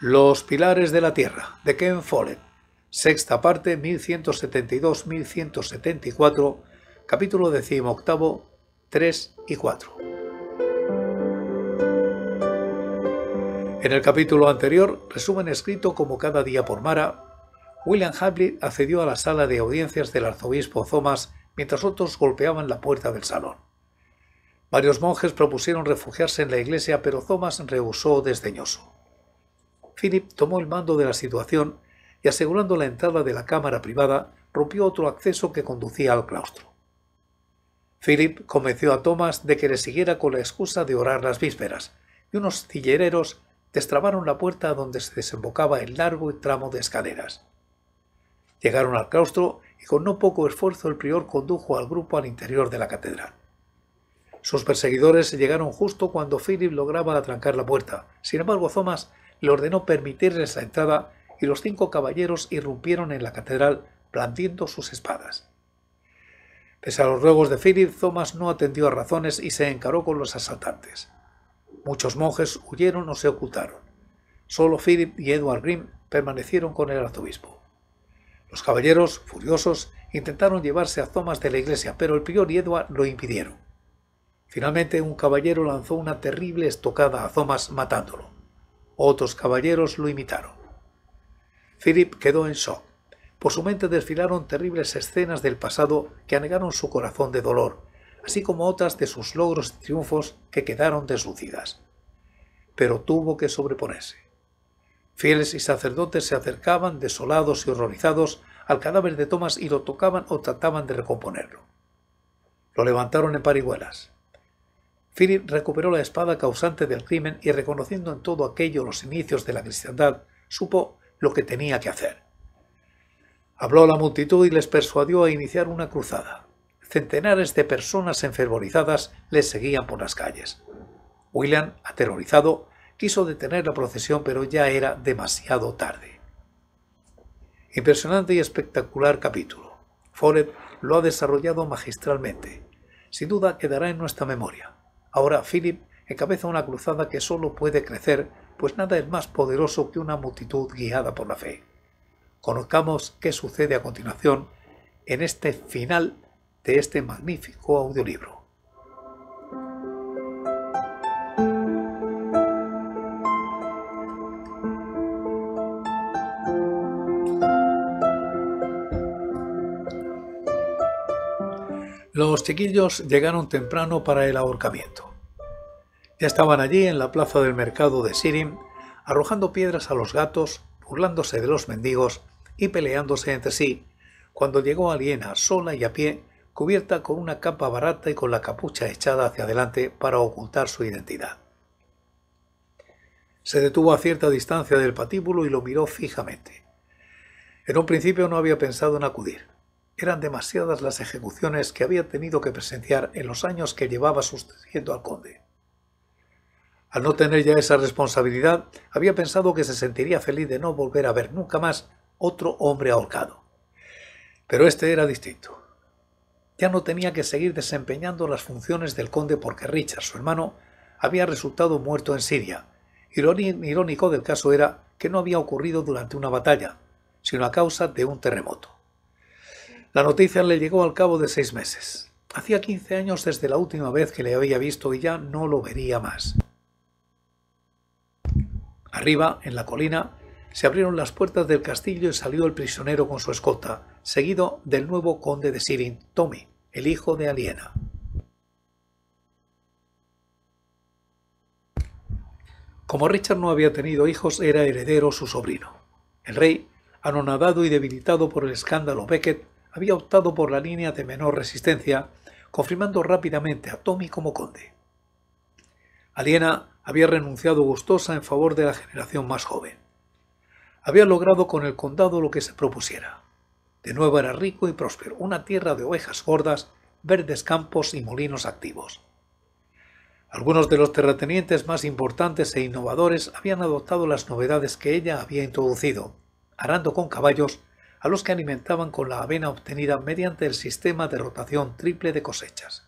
Los pilares de la tierra, de Ken Follett, sexta parte, 1172-1174, capítulo 18, octavo, 3 y 4. En el capítulo anterior, resumen escrito como cada día por Mara, William Hamlet accedió a la sala de audiencias del arzobispo Thomas mientras otros golpeaban la puerta del salón. Varios monjes propusieron refugiarse en la iglesia, pero Thomas rehusó desdeñoso. Philip tomó el mando de la situación y asegurando la entrada de la cámara privada, rompió otro acceso que conducía al claustro. Philip convenció a Thomas de que le siguiera con la excusa de orar las vísperas, y unos cillereros destrabaron la puerta donde se desembocaba el largo tramo de escaleras. Llegaron al claustro y con no poco esfuerzo el prior condujo al grupo al interior de la catedral. Sus perseguidores llegaron justo cuando Philip lograba atrancar la puerta. Sin embargo, Thomas le ordenó permitirles la entrada y los cinco caballeros irrumpieron en la catedral blandiendo sus espadas. Pese a los ruegos de Philip, Thomas no atendió a razones y se encaró con los asaltantes. Muchos monjes huyeron o se ocultaron. Solo Philip y Edward Grimm permanecieron con el arzobispo. Los caballeros, furiosos, intentaron llevarse a Thomas de la iglesia, pero el prior y Edward lo impidieron. Finalmente, un caballero lanzó una terrible estocada a Thomas matándolo. Otros caballeros lo imitaron. Philip quedó en shock. Por su mente desfilaron terribles escenas del pasado que anegaron su corazón de dolor, así como otras de sus logros y triunfos que quedaron deslucidas. Pero tuvo que sobreponerse. Fieles y sacerdotes se acercaban, desolados y horrorizados, al cadáver de Tomás y lo tocaban o trataban de recomponerlo. Lo levantaron en parihuelas. Philip recuperó la espada causante del crimen y reconociendo en todo aquello los inicios de la cristiandad, supo lo que tenía que hacer. Habló a la multitud y les persuadió a iniciar una cruzada. Centenares de personas enfervorizadas les seguían por las calles. William, aterrorizado, quiso detener la procesión, pero ya era demasiado tarde. Impresionante y espectacular capítulo. Follett lo ha desarrollado magistralmente. Sin duda quedará en nuestra memoria. Ahora Philip encabeza una cruzada que solo puede crecer, pues nada es más poderoso que una multitud guiada por la fe. Conozcamos qué sucede a continuación en este final de este magnífico audiolibro. Los chiquillos llegaron temprano para el ahorcamiento. Ya estaban allí en la plaza del mercado de Sirim, arrojando piedras a los gatos, burlándose de los mendigos y peleándose entre sí, cuando llegó Aliena sola y a pie, cubierta con una capa barata y con la capucha echada hacia adelante para ocultar su identidad. Se detuvo a cierta distancia del patíbulo y lo miró fijamente. En un principio no había pensado en acudir. Eran demasiadas las ejecuciones que había tenido que presenciar en los años que llevaba sucediendo al conde. Al no tener ya esa responsabilidad, había pensado que se sentiría feliz de no volver a ver nunca más otro hombre ahorcado. Pero este era distinto. Ya no tenía que seguir desempeñando las funciones del conde porque Richard, su hermano, había resultado muerto en Siria. y Irónico del caso era que no había ocurrido durante una batalla, sino a causa de un terremoto. La noticia le llegó al cabo de seis meses. Hacía quince años desde la última vez que le había visto y ya no lo vería más. Arriba, en la colina, se abrieron las puertas del castillo y salió el prisionero con su escota, seguido del nuevo conde de Sirin, Tommy, el hijo de Aliena. Como Richard no había tenido hijos, era heredero su sobrino. El rey, anonadado y debilitado por el escándalo Beckett, había optado por la línea de menor resistencia, confirmando rápidamente a Tommy como conde. Aliena había renunciado gustosa en favor de la generación más joven. Había logrado con el condado lo que se propusiera. De nuevo era rico y próspero, una tierra de ovejas gordas, verdes campos y molinos activos. Algunos de los terratenientes más importantes e innovadores habían adoptado las novedades que ella había introducido, arando con caballos a los que alimentaban con la avena obtenida mediante el sistema de rotación triple de cosechas.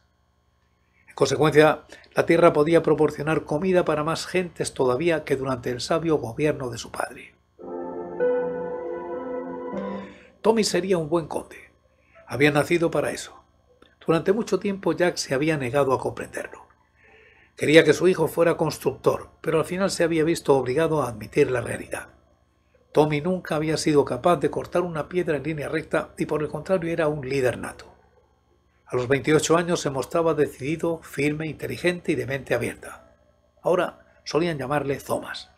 En consecuencia, la tierra podía proporcionar comida para más gentes todavía que durante el sabio gobierno de su padre. Tommy sería un buen conde. Había nacido para eso. Durante mucho tiempo Jack se había negado a comprenderlo. Quería que su hijo fuera constructor, pero al final se había visto obligado a admitir la realidad. Tommy nunca había sido capaz de cortar una piedra en línea recta y por el contrario era un líder nato. A los 28 años se mostraba decidido, firme, inteligente y de mente abierta. Ahora solían llamarle Thomas.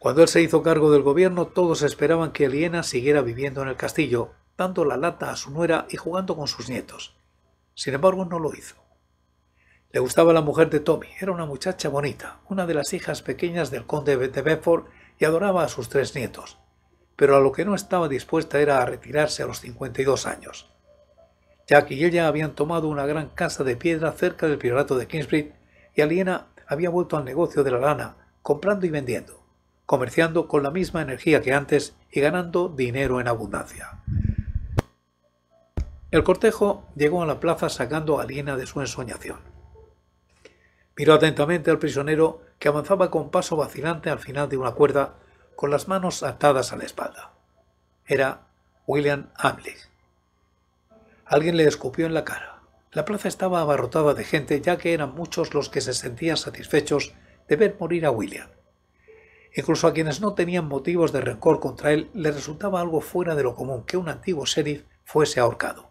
Cuando él se hizo cargo del gobierno, todos esperaban que Eliena siguiera viviendo en el castillo, dando la lata a su nuera y jugando con sus nietos. Sin embargo, no lo hizo. Le gustaba la mujer de Tommy, era una muchacha bonita, una de las hijas pequeñas del conde de Bedford y adoraba a sus tres nietos, pero a lo que no estaba dispuesta era a retirarse a los 52 años. Jack y ella habían tomado una gran casa de piedra cerca del priorato de Kingsbridge y Aliena había vuelto al negocio de la lana, comprando y vendiendo, comerciando con la misma energía que antes y ganando dinero en abundancia. El cortejo llegó a la plaza sacando a Aliena de su ensoñación. Miró atentamente al prisionero que avanzaba con paso vacilante al final de una cuerda con las manos atadas a la espalda. Era William Hamley. Alguien le escupió en la cara. La plaza estaba abarrotada de gente ya que eran muchos los que se sentían satisfechos de ver morir a William. Incluso a quienes no tenían motivos de rencor contra él le resultaba algo fuera de lo común que un antiguo sheriff fuese ahorcado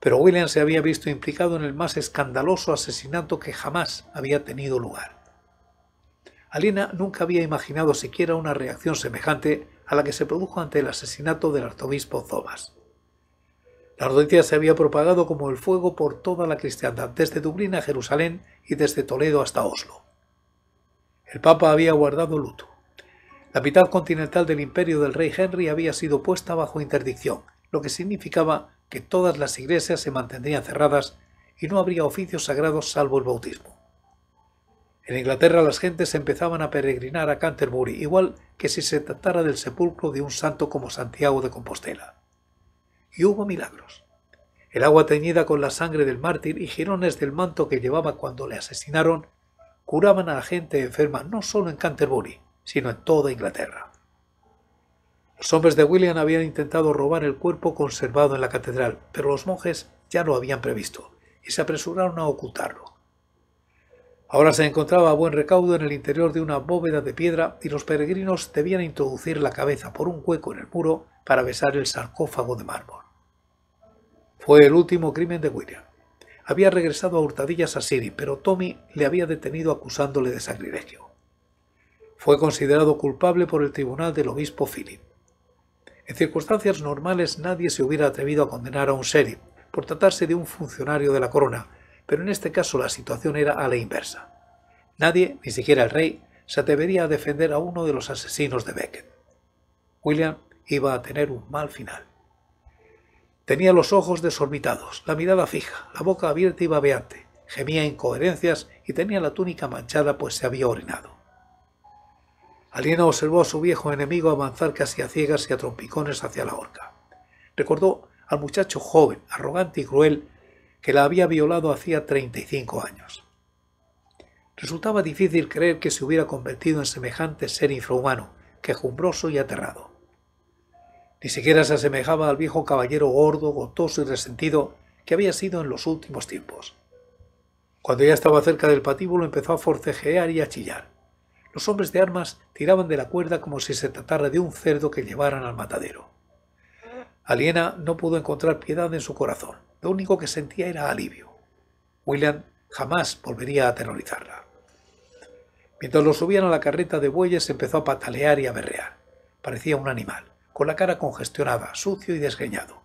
pero William se había visto implicado en el más escandaloso asesinato que jamás había tenido lugar. Alina nunca había imaginado siquiera una reacción semejante a la que se produjo ante el asesinato del arzobispo Thomas. La noticia se había propagado como el fuego por toda la cristiandad, desde Dublín a Jerusalén y desde Toledo hasta Oslo. El Papa había guardado luto. La mitad continental del imperio del rey Henry había sido puesta bajo interdicción, lo que significaba que todas las iglesias se mantendrían cerradas y no habría oficios sagrados salvo el bautismo. En Inglaterra las gentes empezaban a peregrinar a Canterbury, igual que si se tratara del sepulcro de un santo como Santiago de Compostela. Y hubo milagros. El agua teñida con la sangre del mártir y jirones del manto que llevaba cuando le asesinaron curaban a la gente enferma no solo en Canterbury, sino en toda Inglaterra. Los hombres de William habían intentado robar el cuerpo conservado en la catedral, pero los monjes ya lo habían previsto y se apresuraron a ocultarlo. Ahora se encontraba a buen recaudo en el interior de una bóveda de piedra y los peregrinos debían introducir la cabeza por un hueco en el muro para besar el sarcófago de mármol. Fue el último crimen de William. Había regresado a hurtadillas a Siri, pero Tommy le había detenido acusándole de sacrilegio. Fue considerado culpable por el tribunal del obispo Philip. En circunstancias normales nadie se hubiera atrevido a condenar a un sheriff por tratarse de un funcionario de la corona, pero en este caso la situación era a la inversa. Nadie, ni siquiera el rey, se atrevería a defender a uno de los asesinos de Becket. William iba a tener un mal final. Tenía los ojos desorbitados, la mirada fija, la boca abierta y babeante, gemía incoherencias y tenía la túnica manchada pues se había orinado. Aliena observó a su viejo enemigo avanzar casi a ciegas y a trompicones hacia la horca. Recordó al muchacho joven, arrogante y cruel, que la había violado hacía 35 años. Resultaba difícil creer que se hubiera convertido en semejante ser infrahumano, quejumbroso y aterrado. Ni siquiera se asemejaba al viejo caballero gordo, gotoso y resentido que había sido en los últimos tiempos. Cuando ya estaba cerca del patíbulo empezó a forcejear y a chillar. Los hombres de armas tiraban de la cuerda como si se tratara de un cerdo que llevaran al matadero. Aliena no pudo encontrar piedad en su corazón. Lo único que sentía era alivio. William jamás volvería a aterrorizarla. Mientras lo subían a la carreta de bueyes empezó a patalear y a berrear. Parecía un animal, con la cara congestionada, sucio y desgreñado.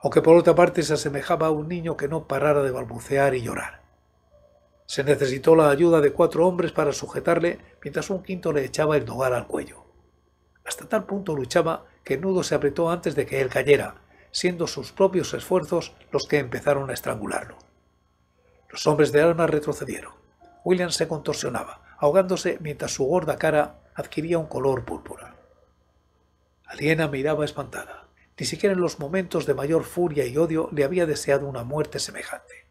Aunque por otra parte se asemejaba a un niño que no parara de balbucear y llorar. Se necesitó la ayuda de cuatro hombres para sujetarle mientras un quinto le echaba el nogal al cuello. Hasta tal punto luchaba que el nudo se apretó antes de que él cayera, siendo sus propios esfuerzos los que empezaron a estrangularlo. Los hombres de armas retrocedieron. William se contorsionaba, ahogándose mientras su gorda cara adquiría un color púrpura. Aliena miraba espantada. Ni siquiera en los momentos de mayor furia y odio le había deseado una muerte semejante.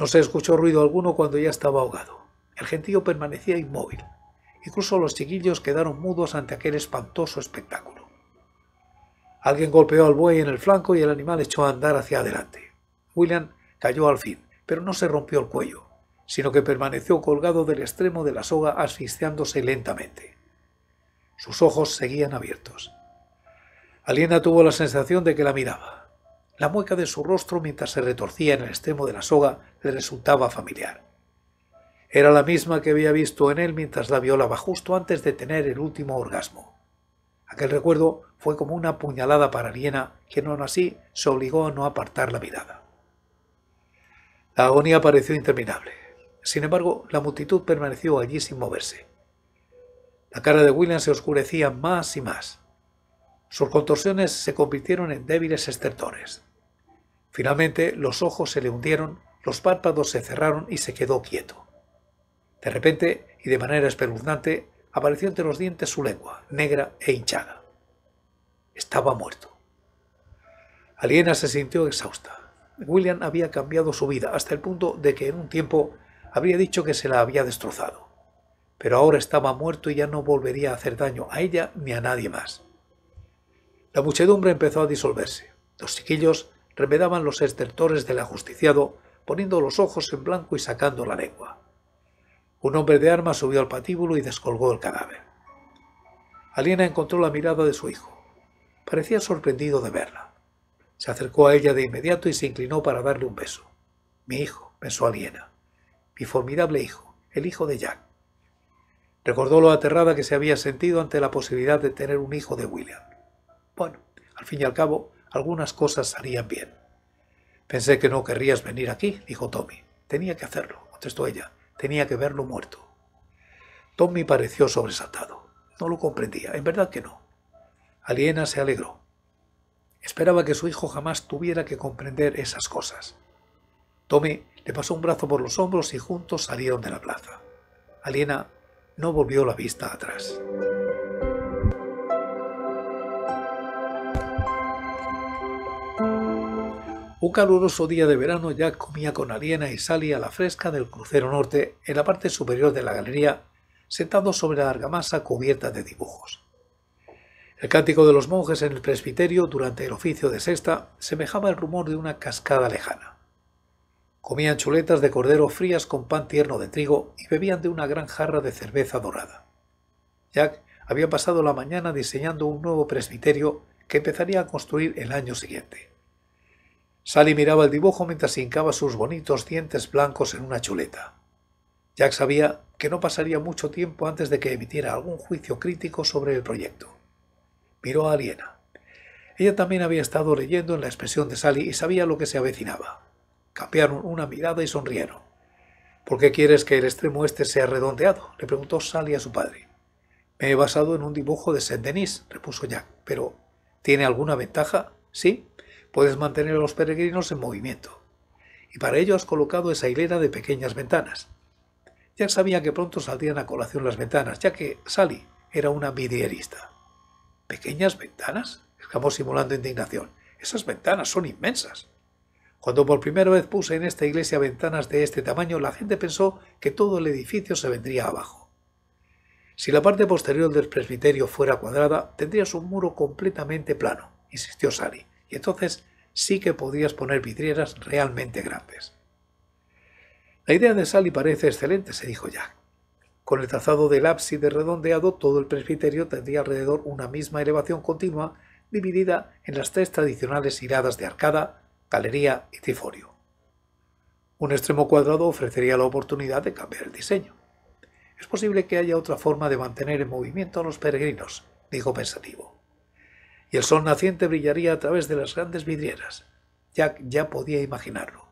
No se escuchó ruido alguno cuando ya estaba ahogado. El gentío permanecía inmóvil. Incluso los chiquillos quedaron mudos ante aquel espantoso espectáculo. Alguien golpeó al buey en el flanco y el animal echó a andar hacia adelante. William cayó al fin, pero no se rompió el cuello, sino que permaneció colgado del extremo de la soga asfixiándose lentamente. Sus ojos seguían abiertos. Aliena tuvo la sensación de que la miraba. La mueca de su rostro mientras se retorcía en el extremo de la soga le resultaba familiar. Era la misma que había visto en él mientras la violaba justo antes de tener el último orgasmo. Aquel recuerdo fue como una puñalada para aliena quien aún así se obligó a no apartar la mirada. La agonía pareció interminable. Sin embargo, la multitud permaneció allí sin moverse. La cara de William se oscurecía más y más. Sus contorsiones se convirtieron en débiles estertores. Finalmente los ojos se le hundieron, los párpados se cerraron y se quedó quieto. De repente, y de manera espeluznante, apareció entre los dientes su lengua, negra e hinchada. Estaba muerto. Aliena se sintió exhausta. William había cambiado su vida hasta el punto de que en un tiempo habría dicho que se la había destrozado. Pero ahora estaba muerto y ya no volvería a hacer daño a ella ni a nadie más. La muchedumbre empezó a disolverse. Los chiquillos remedaban los estertores del ajusticiado, poniendo los ojos en blanco y sacando la lengua. Un hombre de armas subió al patíbulo y descolgó el cadáver. Aliena encontró la mirada de su hijo. Parecía sorprendido de verla. Se acercó a ella de inmediato y se inclinó para darle un beso. Mi hijo, pensó Aliena. Mi formidable hijo, el hijo de Jack. Recordó lo aterrada que se había sentido ante la posibilidad de tener un hijo de William. Bueno, al fin y al cabo, algunas cosas salían bien. Pensé que no querrías venir aquí, dijo Tommy. Tenía que hacerlo, contestó ella. Tenía que verlo muerto. Tommy pareció sobresaltado. No lo comprendía, en verdad que no. Aliena se alegró. Esperaba que su hijo jamás tuviera que comprender esas cosas. Tommy le pasó un brazo por los hombros y juntos salieron de la plaza. Aliena no volvió la vista atrás. Un caluroso día de verano Jack comía con Aliena y Sally a la fresca del crucero norte en la parte superior de la galería, sentado sobre la argamasa cubierta de dibujos. El cántico de los monjes en el presbiterio durante el oficio de sexta semejaba el rumor de una cascada lejana. Comían chuletas de cordero frías con pan tierno de trigo y bebían de una gran jarra de cerveza dorada. Jack había pasado la mañana diseñando un nuevo presbiterio que empezaría a construir el año siguiente. Sally miraba el dibujo mientras hincaba sus bonitos dientes blancos en una chuleta. Jack sabía que no pasaría mucho tiempo antes de que emitiera algún juicio crítico sobre el proyecto. Miró a Aliena. Ella también había estado leyendo en la expresión de Sally y sabía lo que se avecinaba. Cambiaron una mirada y sonrieron. ¿Por qué quieres que el extremo este sea redondeado? le preguntó Sally a su padre. Me he basado en un dibujo de Saint Denis, repuso Jack. Pero, ¿tiene alguna ventaja? Sí puedes mantener a los peregrinos en movimiento. Y para ello has colocado esa hilera de pequeñas ventanas. Ya sabía que pronto saldrían a colación las ventanas, ya que Sally era una vidrierista. ¿Pequeñas ventanas? exclamó simulando indignación. Esas ventanas son inmensas. Cuando por primera vez puse en esta iglesia ventanas de este tamaño, la gente pensó que todo el edificio se vendría abajo. Si la parte posterior del presbiterio fuera cuadrada, tendrías un muro completamente plano, insistió Sally. Y entonces sí que podías poner vidrieras realmente grandes. La idea de Sally parece excelente, se dijo Jack. Con el trazado del ábside redondeado, todo el presbiterio tendría alrededor una misma elevación continua dividida en las tres tradicionales hiladas de arcada, galería y triforio. Un extremo cuadrado ofrecería la oportunidad de cambiar el diseño. Es posible que haya otra forma de mantener en movimiento a los peregrinos, dijo pensativo y el sol naciente brillaría a través de las grandes vidrieras. Jack ya podía imaginarlo.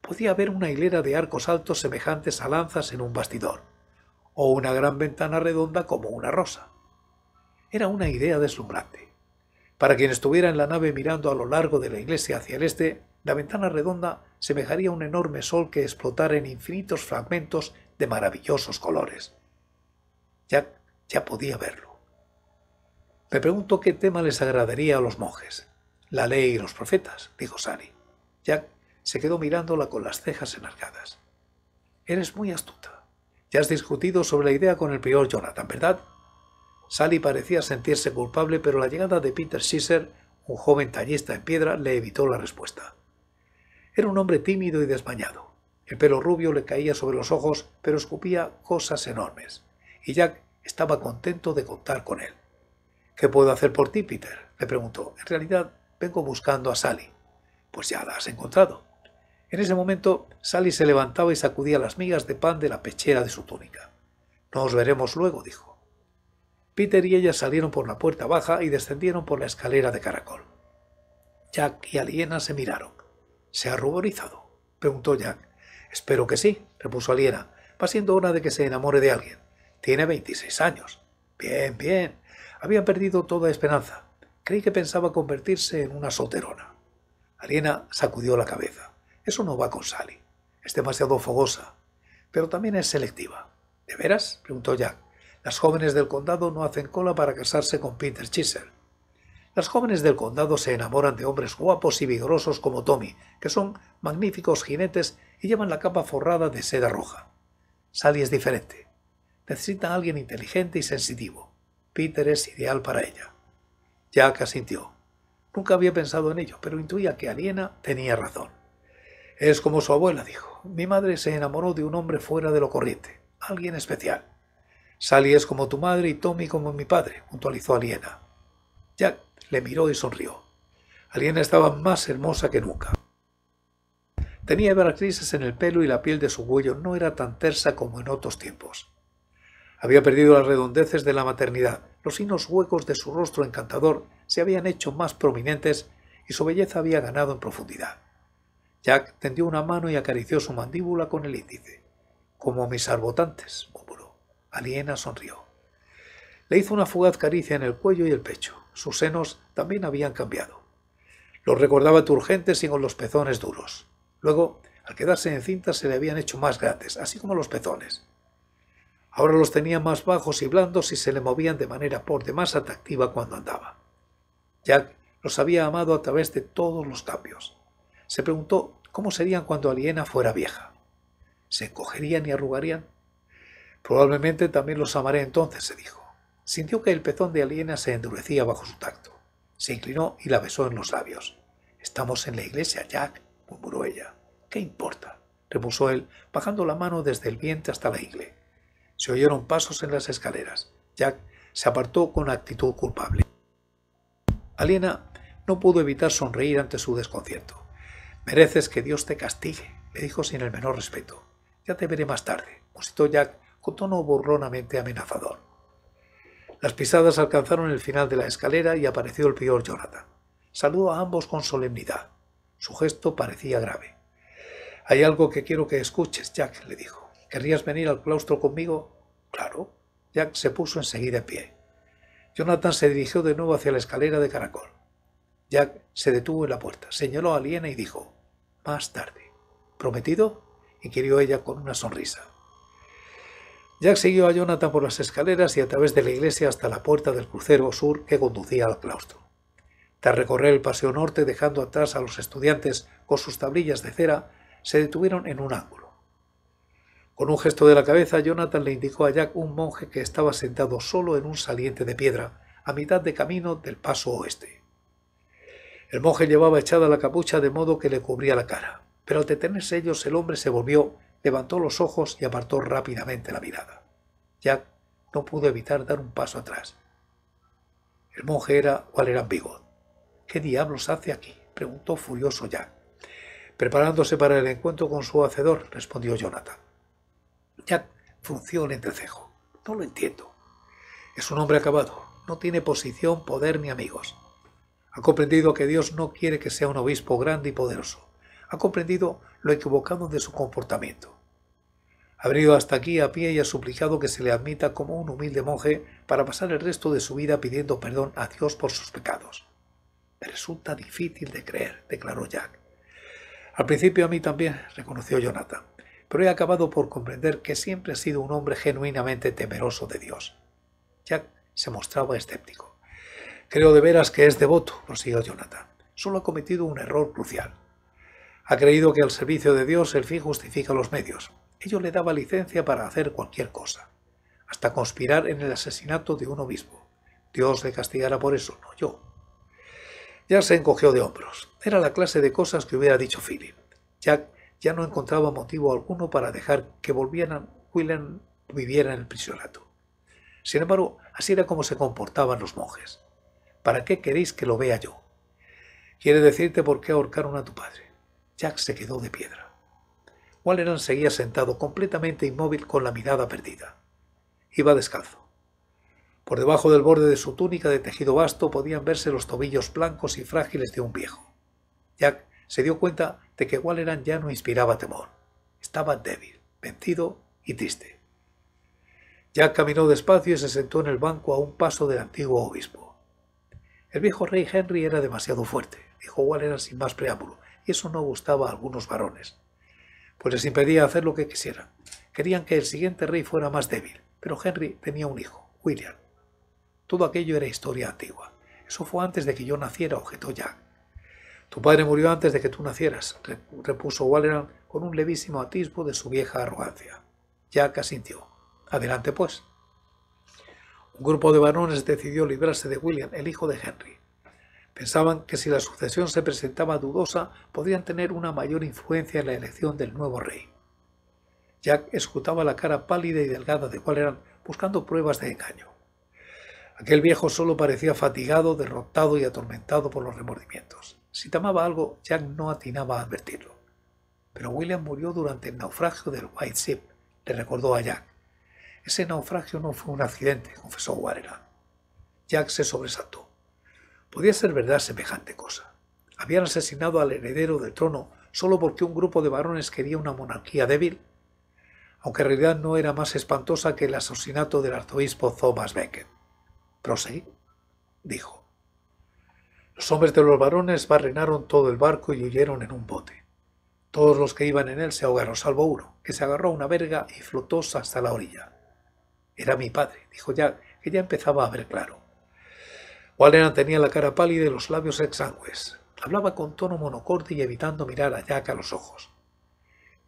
Podía ver una hilera de arcos altos semejantes a lanzas en un bastidor, o una gran ventana redonda como una rosa. Era una idea deslumbrante. Para quien estuviera en la nave mirando a lo largo de la iglesia hacia el este, la ventana redonda semejaría un enorme sol que explotara en infinitos fragmentos de maravillosos colores. Jack ya podía verlo. Me pregunto qué tema les agradaría a los monjes. La ley y los profetas, dijo Sally. Jack se quedó mirándola con las cejas enarcadas. Eres muy astuta. Ya has discutido sobre la idea con el prior Jonathan, ¿verdad? Sally parecía sentirse culpable, pero la llegada de Peter Schisser, un joven tallista en piedra, le evitó la respuesta. Era un hombre tímido y desmañado. El pelo rubio le caía sobre los ojos, pero escupía cosas enormes, y Jack estaba contento de contar con él. ¿Qué puedo hacer por ti, Peter? Le preguntó. En realidad, vengo buscando a Sally. Pues ya la has encontrado. En ese momento, Sally se levantaba y sacudía las migas de pan de la pechera de su túnica. Nos veremos luego, dijo. Peter y ella salieron por la puerta baja y descendieron por la escalera de caracol. Jack y Aliena se miraron. ¿Se ha ruborizado? preguntó Jack. Espero que sí, repuso Aliena. Va siendo hora de que se enamore de alguien. Tiene 26 años. Bien, bien. Había perdido toda esperanza. Creí que pensaba convertirse en una soterona. Aliena sacudió la cabeza. Eso no va con Sally. Es demasiado fogosa. Pero también es selectiva. ¿De veras? preguntó Jack. Las jóvenes del condado no hacen cola para casarse con Peter Chisel. Las jóvenes del condado se enamoran de hombres guapos y vigorosos como Tommy, que son magníficos jinetes y llevan la capa forrada de seda roja. Sally es diferente. Necesita a alguien inteligente y sensitivo Peter es ideal para ella. Jack asintió. Nunca había pensado en ello, pero intuía que Aliena tenía razón. Es como su abuela dijo. Mi madre se enamoró de un hombre fuera de lo corriente, alguien especial. Sally es como tu madre y Tommy como mi padre, puntualizó Aliena. Jack le miró y sonrió. Aliena estaba más hermosa que nunca. Tenía heracrisis en el pelo y la piel de su cuello no era tan tersa como en otros tiempos. Había perdido las redondeces de la maternidad, los hinos huecos de su rostro encantador se habían hecho más prominentes y su belleza había ganado en profundidad. Jack tendió una mano y acarició su mandíbula con el índice. Como mis arbotantes, murmuró. Aliena sonrió. Le hizo una fugaz caricia en el cuello y el pecho. Sus senos también habían cambiado. Los recordaba turgentes y con los pezones duros. Luego, al quedarse en cinta, se le habían hecho más grandes, así como los pezones. Ahora los tenía más bajos y blandos y se le movían de manera por demás atractiva cuando andaba. Jack los había amado a través de todos los cambios. Se preguntó cómo serían cuando Aliena fuera vieja. ¿Se encogerían y arrugarían? Probablemente también los amaré entonces, se dijo. Sintió que el pezón de Aliena se endurecía bajo su tacto. Se inclinó y la besó en los labios. Estamos en la iglesia, Jack, murmuró ella. ¿Qué importa? repuso él, bajando la mano desde el vientre hasta la ingle. Se oyeron pasos en las escaleras. Jack se apartó con actitud culpable. Alina no pudo evitar sonreír ante su desconcierto. Mereces que Dios te castigue, le dijo sin el menor respeto. Ya te veré más tarde, musitó Jack con tono burlonamente amenazador. Las pisadas alcanzaron el final de la escalera y apareció el peor Jonathan. Saludó a ambos con solemnidad. Su gesto parecía grave. Hay algo que quiero que escuches, Jack, le dijo. ¿Querrías venir al claustro conmigo? Claro. Jack se puso enseguida en pie. Jonathan se dirigió de nuevo hacia la escalera de caracol. Jack se detuvo en la puerta, señaló a Liena y dijo, Más tarde. ¿Prometido? inquirió ella con una sonrisa. Jack siguió a Jonathan por las escaleras y a través de la iglesia hasta la puerta del crucero sur que conducía al claustro. Tras recorrer el paseo norte dejando atrás a los estudiantes con sus tablillas de cera, se detuvieron en un ángulo. Con un gesto de la cabeza, Jonathan le indicó a Jack un monje que estaba sentado solo en un saliente de piedra, a mitad de camino del paso oeste. El monje llevaba echada la capucha de modo que le cubría la cara, pero al detenerse ellos el hombre se volvió, levantó los ojos y apartó rápidamente la mirada. Jack no pudo evitar dar un paso atrás. El monje era era Bigot. ¿Qué diablos hace aquí? preguntó furioso Jack. Preparándose para el encuentro con su hacedor, respondió Jonathan. Jack funciona entrecejo. No lo entiendo. Es un hombre acabado, no tiene posición, poder ni amigos. Ha comprendido que Dios no quiere que sea un obispo grande y poderoso. Ha comprendido lo equivocado de su comportamiento. Ha venido hasta aquí a pie y ha suplicado que se le admita como un humilde monje para pasar el resto de su vida pidiendo perdón a Dios por sus pecados. resulta difícil de creer, declaró Jack. Al principio a mí también, reconoció Jonathan pero he acabado por comprender que siempre ha sido un hombre genuinamente temeroso de Dios. Jack se mostraba escéptico. Creo de veras que es devoto, prosiguió Jonathan. Solo ha cometido un error crucial. Ha creído que al servicio de Dios el fin justifica los medios. Ello le daba licencia para hacer cualquier cosa, hasta conspirar en el asesinato de un obispo. Dios le castigará por eso, no yo. Jack se encogió de hombros. Era la clase de cosas que hubiera dicho Philip. Jack ya no encontraba motivo alguno para dejar que volvieran William viviera en el prisionato. Sin embargo, así era como se comportaban los monjes. ¿Para qué queréis que lo vea yo? Quiere decirte por qué ahorcaron a tu padre. Jack se quedó de piedra. Walleran seguía sentado completamente inmóvil con la mirada perdida. Iba descalzo. Por debajo del borde de su túnica de tejido vasto podían verse los tobillos blancos y frágiles de un viejo. Jack se dio cuenta de que Walleran ya no inspiraba temor. Estaba débil, vencido y triste. Ya caminó despacio y se sentó en el banco a un paso del antiguo obispo. El viejo rey Henry era demasiado fuerte, dijo Walleran sin más preámbulo, y eso no gustaba a algunos varones, pues les impedía hacer lo que quisieran. Querían que el siguiente rey fuera más débil, pero Henry tenía un hijo, William. Todo aquello era historia antigua. Eso fue antes de que yo naciera, objetó Jack. Tu padre murió antes de que tú nacieras, repuso Walleran con un levísimo atisbo de su vieja arrogancia. Jack asintió. Adelante, pues. Un grupo de varones decidió librarse de William, el hijo de Henry. Pensaban que si la sucesión se presentaba dudosa, podrían tener una mayor influencia en la elección del nuevo rey. Jack escutaba la cara pálida y delgada de Walleran buscando pruebas de engaño. Aquel viejo solo parecía fatigado, derrotado y atormentado por los remordimientos. Si tamaba algo, Jack no atinaba a advertirlo. Pero William murió durante el naufragio del White Ship, le recordó a Jack. Ese naufragio no fue un accidente, confesó Warren. Jack se sobresaltó. Podía ser verdad semejante cosa. Habían asesinado al heredero del trono solo porque un grupo de varones quería una monarquía débil, aunque en realidad no era más espantosa que el asesinato del arzobispo Thomas Becket. Proseguí, dijo. Los hombres de los varones barrenaron todo el barco y huyeron en un bote. Todos los que iban en él se ahogaron, salvo uno, que se agarró a una verga y flotó hasta la orilla. Era mi padre, dijo Jack, que ya empezaba a ver claro. Walleran tenía la cara pálida y los labios exangües. Hablaba con tono monocorde y evitando mirar a Jack a los ojos.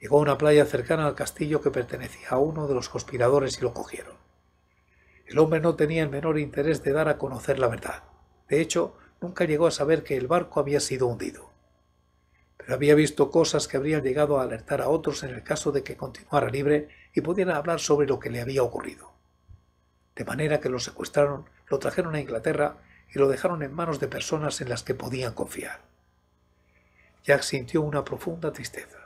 Llegó a una playa cercana al castillo que pertenecía a uno de los conspiradores y lo cogieron. El hombre no tenía el menor interés de dar a conocer la verdad. De hecho, nunca llegó a saber que el barco había sido hundido, pero había visto cosas que habrían llegado a alertar a otros en el caso de que continuara libre y pudiera hablar sobre lo que le había ocurrido. De manera que lo secuestraron, lo trajeron a Inglaterra y lo dejaron en manos de personas en las que podían confiar. Jack sintió una profunda tristeza.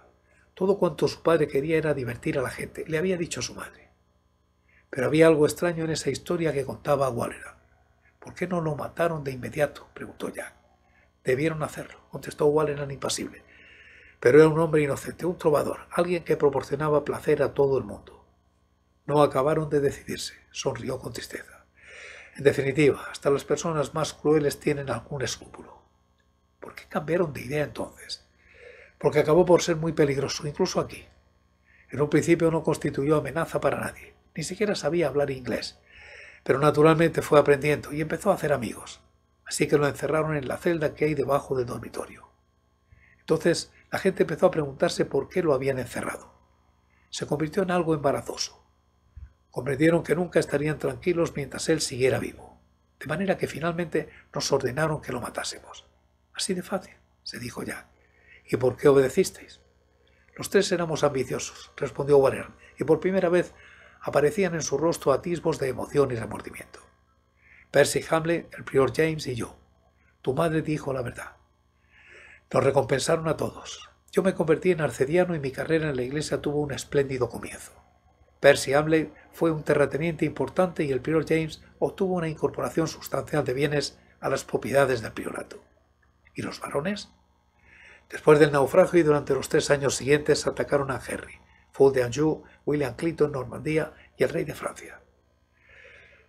Todo cuanto su padre quería era divertir a la gente, le había dicho su madre. Pero había algo extraño en esa historia que contaba Waller. ¿Por qué no lo mataron de inmediato? preguntó Jack. Debieron hacerlo, contestó Wallenstein impasible. Pero era un hombre inocente, un trovador, alguien que proporcionaba placer a todo el mundo. No acabaron de decidirse, sonrió con tristeza. En definitiva, hasta las personas más crueles tienen algún escrúpulo. ¿Por qué cambiaron de idea entonces? Porque acabó por ser muy peligroso, incluso aquí. En un principio no constituyó amenaza para nadie, ni siquiera sabía hablar inglés pero naturalmente fue aprendiendo y empezó a hacer amigos. Así que lo encerraron en la celda que hay debajo del dormitorio. Entonces la gente empezó a preguntarse por qué lo habían encerrado. Se convirtió en algo embarazoso. Comprendieron que nunca estarían tranquilos mientras él siguiera vivo. De manera que finalmente nos ordenaron que lo matásemos. Así de fácil, se dijo ya. ¿Y por qué obedecisteis? Los tres éramos ambiciosos, respondió Warren, y por primera vez aparecían en su rostro atisbos de emoción y remordimiento. Percy Hamlet, el prior James y yo. Tu madre dijo la verdad. Nos recompensaron a todos. Yo me convertí en arcediano y mi carrera en la iglesia tuvo un espléndido comienzo. Percy Hamlet fue un terrateniente importante y el prior James obtuvo una incorporación sustancial de bienes a las propiedades del priorato. ¿Y los varones? Después del naufragio y durante los tres años siguientes atacaron a Henry de Anjou, William Clinton, Normandía y el rey de Francia.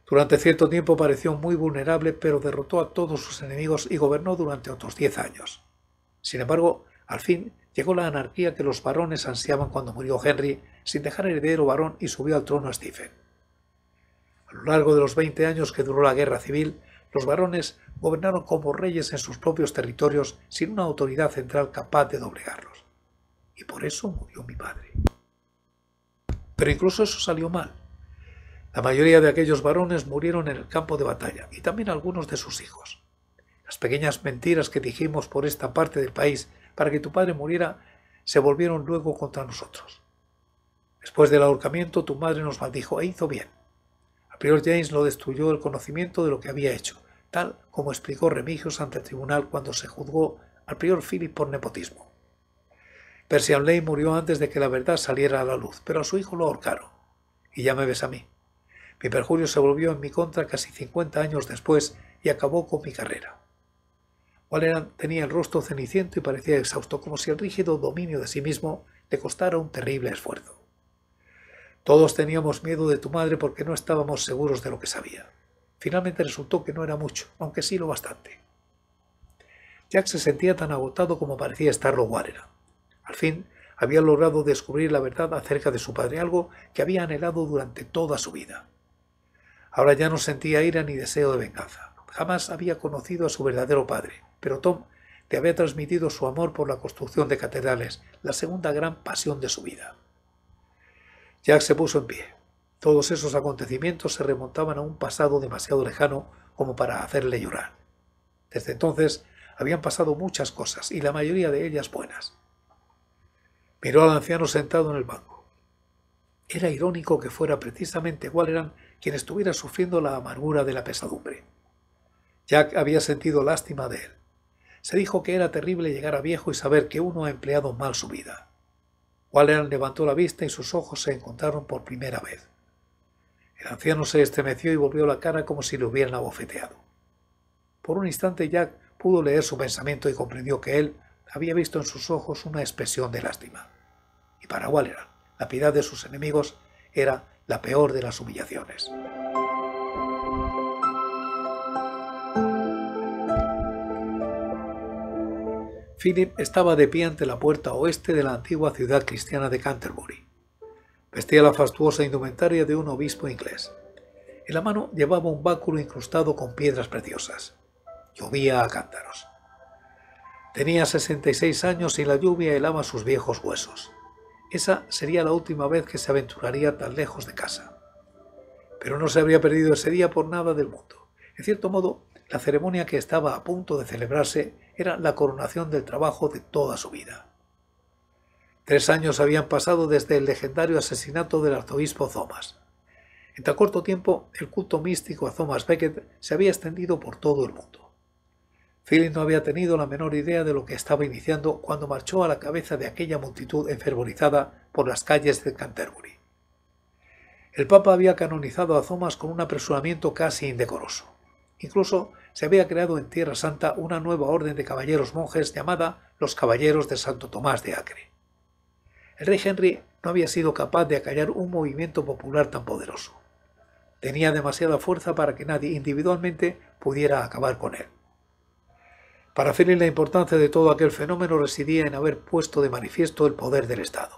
Durante cierto tiempo pareció muy vulnerable, pero derrotó a todos sus enemigos y gobernó durante otros diez años. Sin embargo, al fin llegó la anarquía que los varones ansiaban cuando murió Henry, sin dejar heredero varón y subió al trono a Stephen. A lo largo de los veinte años que duró la guerra civil, los varones gobernaron como reyes en sus propios territorios sin una autoridad central capaz de doblegarlos. Y por eso murió mi padre. Pero incluso eso salió mal. La mayoría de aquellos varones murieron en el campo de batalla y también algunos de sus hijos. Las pequeñas mentiras que dijimos por esta parte del país para que tu padre muriera se volvieron luego contra nosotros. Después del ahorcamiento tu madre nos maldijo e hizo bien. Al prior James lo destruyó el conocimiento de lo que había hecho, tal como explicó Remigios ante el tribunal cuando se juzgó al prior Philip por nepotismo. Ley murió antes de que la verdad saliera a la luz, pero a su hijo lo ahorcaron. Y ya me ves a mí. Mi perjurio se volvió en mi contra casi 50 años después y acabó con mi carrera. Valeran tenía el rostro ceniciento y parecía exhausto, como si el rígido dominio de sí mismo le costara un terrible esfuerzo. Todos teníamos miedo de tu madre porque no estábamos seguros de lo que sabía. Finalmente resultó que no era mucho, aunque sí lo bastante. Jack se sentía tan agotado como parecía estarlo Warren. Al fin, había logrado descubrir la verdad acerca de su padre, algo que había anhelado durante toda su vida. Ahora ya no sentía ira ni deseo de venganza. Jamás había conocido a su verdadero padre, pero Tom le había transmitido su amor por la construcción de catedrales, la segunda gran pasión de su vida. Jack se puso en pie. Todos esos acontecimientos se remontaban a un pasado demasiado lejano como para hacerle llorar. Desde entonces habían pasado muchas cosas y la mayoría de ellas buenas. Miró al anciano sentado en el banco. Era irónico que fuera precisamente Walleran quien estuviera sufriendo la amargura de la pesadumbre. Jack había sentido lástima de él. Se dijo que era terrible llegar a viejo y saber que uno ha empleado mal su vida. Walleran levantó la vista y sus ojos se encontraron por primera vez. El anciano se estremeció y volvió la cara como si le hubieran abofeteado. Por un instante Jack pudo leer su pensamiento y comprendió que él había visto en sus ojos una expresión de lástima y para Waller, La piedad de sus enemigos era la peor de las humillaciones. Philip estaba de pie ante la puerta oeste de la antigua ciudad cristiana de Canterbury. Vestía la fastuosa indumentaria de un obispo inglés. En la mano llevaba un báculo incrustado con piedras preciosas. Llovía a cántaros. Tenía 66 años y la lluvia helaba sus viejos huesos. Esa sería la última vez que se aventuraría tan lejos de casa. Pero no se habría perdido ese día por nada del mundo. En cierto modo, la ceremonia que estaba a punto de celebrarse era la coronación del trabajo de toda su vida. Tres años habían pasado desde el legendario asesinato del arzobispo Thomas. En tan corto tiempo, el culto místico a Thomas Becket se había extendido por todo el mundo. Philip no había tenido la menor idea de lo que estaba iniciando cuando marchó a la cabeza de aquella multitud enfervorizada por las calles de Canterbury. El Papa había canonizado a Thomas con un apresuramiento casi indecoroso. Incluso se había creado en Tierra Santa una nueva orden de caballeros monjes llamada los Caballeros de Santo Tomás de Acre. El rey Henry no había sido capaz de acallar un movimiento popular tan poderoso. Tenía demasiada fuerza para que nadie individualmente pudiera acabar con él. Para finir la importancia de todo aquel fenómeno residía en haber puesto de manifiesto el poder del Estado.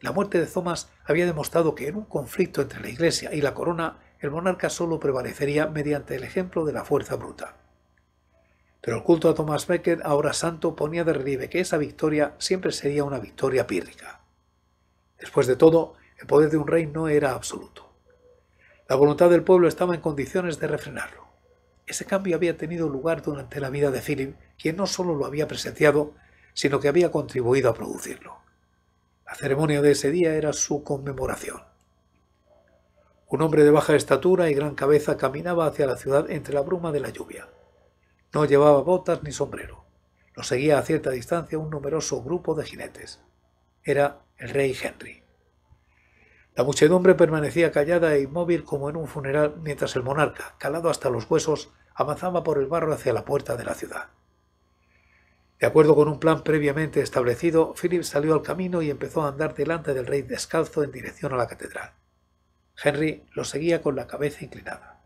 La muerte de Thomas había demostrado que en un conflicto entre la Iglesia y la corona el monarca solo prevalecería mediante el ejemplo de la fuerza bruta. Pero el culto a Thomas Becket, ahora santo, ponía de relieve que esa victoria siempre sería una victoria pírrica. Después de todo, el poder de un rey no era absoluto. La voluntad del pueblo estaba en condiciones de refrenarlo. Ese cambio había tenido lugar durante la vida de Philip, quien no solo lo había presenciado, sino que había contribuido a producirlo. La ceremonia de ese día era su conmemoración. Un hombre de baja estatura y gran cabeza caminaba hacia la ciudad entre la bruma de la lluvia. No llevaba botas ni sombrero. Lo seguía a cierta distancia un numeroso grupo de jinetes. Era el rey Henry. La muchedumbre permanecía callada e inmóvil como en un funeral mientras el monarca, calado hasta los huesos, avanzaba por el barro hacia la puerta de la ciudad. De acuerdo con un plan previamente establecido, Philip salió al camino y empezó a andar delante del rey descalzo en dirección a la catedral. Henry lo seguía con la cabeza inclinada.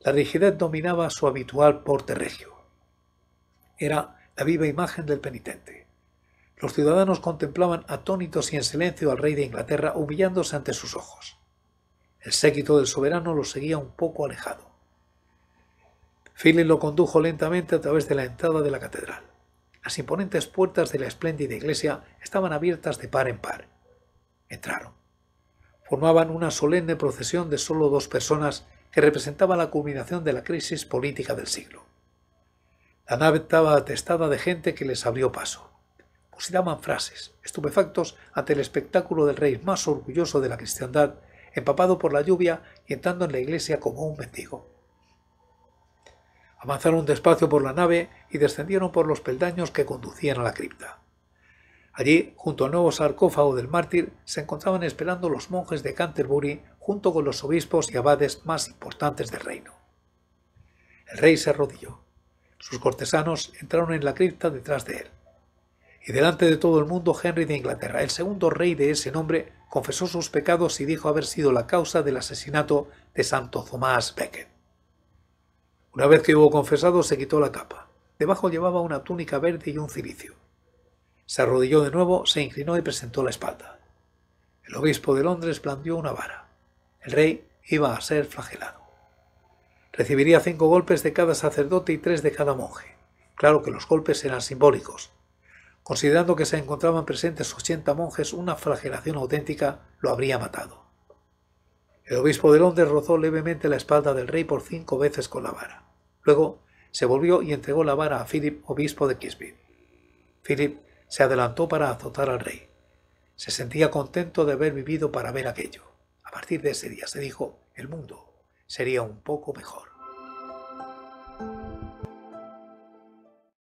La rigidez dominaba su habitual porte regio. Era la viva imagen del penitente. Los ciudadanos contemplaban atónitos y en silencio al rey de Inglaterra humillándose ante sus ojos. El séquito del soberano lo seguía un poco alejado. Philip lo condujo lentamente a través de la entrada de la catedral. Las imponentes puertas de la espléndida iglesia estaban abiertas de par en par. Entraron. Formaban una solemne procesión de solo dos personas que representaba la culminación de la crisis política del siglo. La nave estaba atestada de gente que les abrió paso daban frases, estupefactos ante el espectáculo del rey más orgulloso de la cristiandad, empapado por la lluvia y entrando en la iglesia como un mendigo. Avanzaron despacio por la nave y descendieron por los peldaños que conducían a la cripta. Allí, junto al nuevo sarcófago del mártir, se encontraban esperando los monjes de Canterbury junto con los obispos y abades más importantes del reino. El rey se arrodilló. Sus cortesanos entraron en la cripta detrás de él y delante de todo el mundo Henry de Inglaterra, el segundo rey de ese nombre, confesó sus pecados y dijo haber sido la causa del asesinato de Santo Tomás Becket. Una vez que hubo confesado, se quitó la capa. Debajo llevaba una túnica verde y un cilicio. Se arrodilló de nuevo, se inclinó y presentó la espalda. El obispo de Londres blandió una vara. El rey iba a ser flagelado. Recibiría cinco golpes de cada sacerdote y tres de cada monje. Claro que los golpes eran simbólicos, Considerando que se encontraban presentes 80 monjes, una flagelación auténtica lo habría matado. El obispo de Londres rozó levemente la espalda del rey por cinco veces con la vara. Luego se volvió y entregó la vara a Philip, obispo de Kisby. Philip se adelantó para azotar al rey. Se sentía contento de haber vivido para ver aquello. A partir de ese día se dijo, el mundo sería un poco mejor.